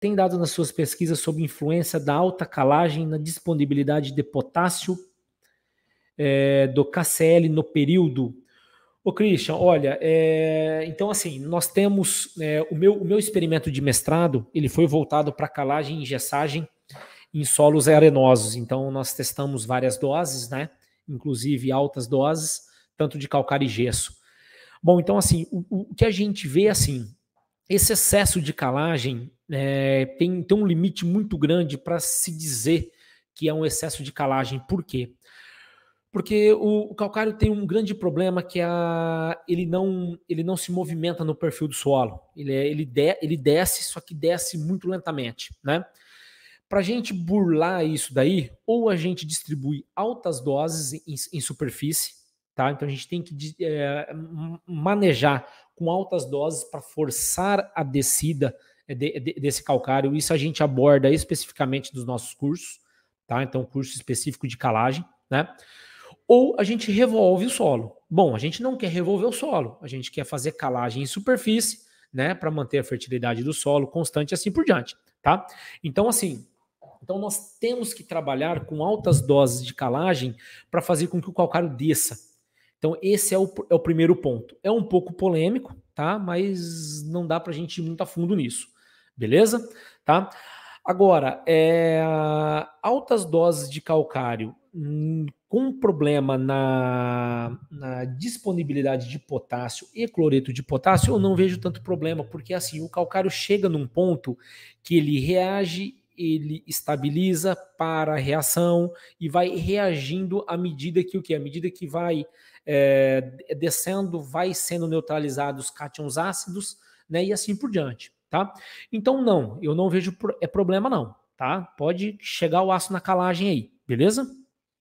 tem dado nas suas pesquisas sobre influência da alta calagem na disponibilidade de potássio é, do KCl no período. Ô Christian, olha, é, então assim, nós temos, é, o, meu, o meu experimento de mestrado, ele foi voltado para calagem e engessagem em solos arenosos, então nós testamos várias doses, né, inclusive altas doses, tanto de calcário e gesso. Bom, então assim, o, o que a gente vê assim, esse excesso de calagem é, tem, tem um limite muito grande para se dizer que é um excesso de calagem. Por quê? Porque o, o, calcário tem um grande problema que é a, ele, não, ele não se movimenta no perfil do solo. Ele, é, ele, de, ele desce, só que desce muito lentamente. Né? Para a gente burlar isso daí, ou a gente distribui altas doses em, em superfície, tá? então a gente tem que é, manejar com altas doses para forçar a descida de, de, desse calcário. Isso a gente aborda especificamente dos nossos cursos, tá? Então, curso específico de calagem, né? Ou a gente revolve o solo. Bom, a gente não quer revolver o solo, a gente quer fazer calagem em superfície, né? Para manter a fertilidade do solo constante e assim por diante, tá? Então, assim, então nós temos que trabalhar com altas doses de calagem para fazer com que o calcário desça. Então, esse é o, é o primeiro ponto. É um pouco polêmico, tá? Mas não dá para a gente ir muito a fundo nisso, beleza? Tá? Agora, é, altas doses de calcário hum, com problema na, na, disponibilidade de potássio e cloreto de potássio, eu não vejo tanto problema, porque assim, o calcário chega num ponto que ele reage ele estabiliza, para a reação e vai reagindo à medida que o que? À medida que vai é, descendo, vai sendo neutralizados os cátions ácidos, né? E assim por diante, tá? Então, não, eu não vejo é problema não, tá? Pode chegar o ácido na calagem aí, beleza?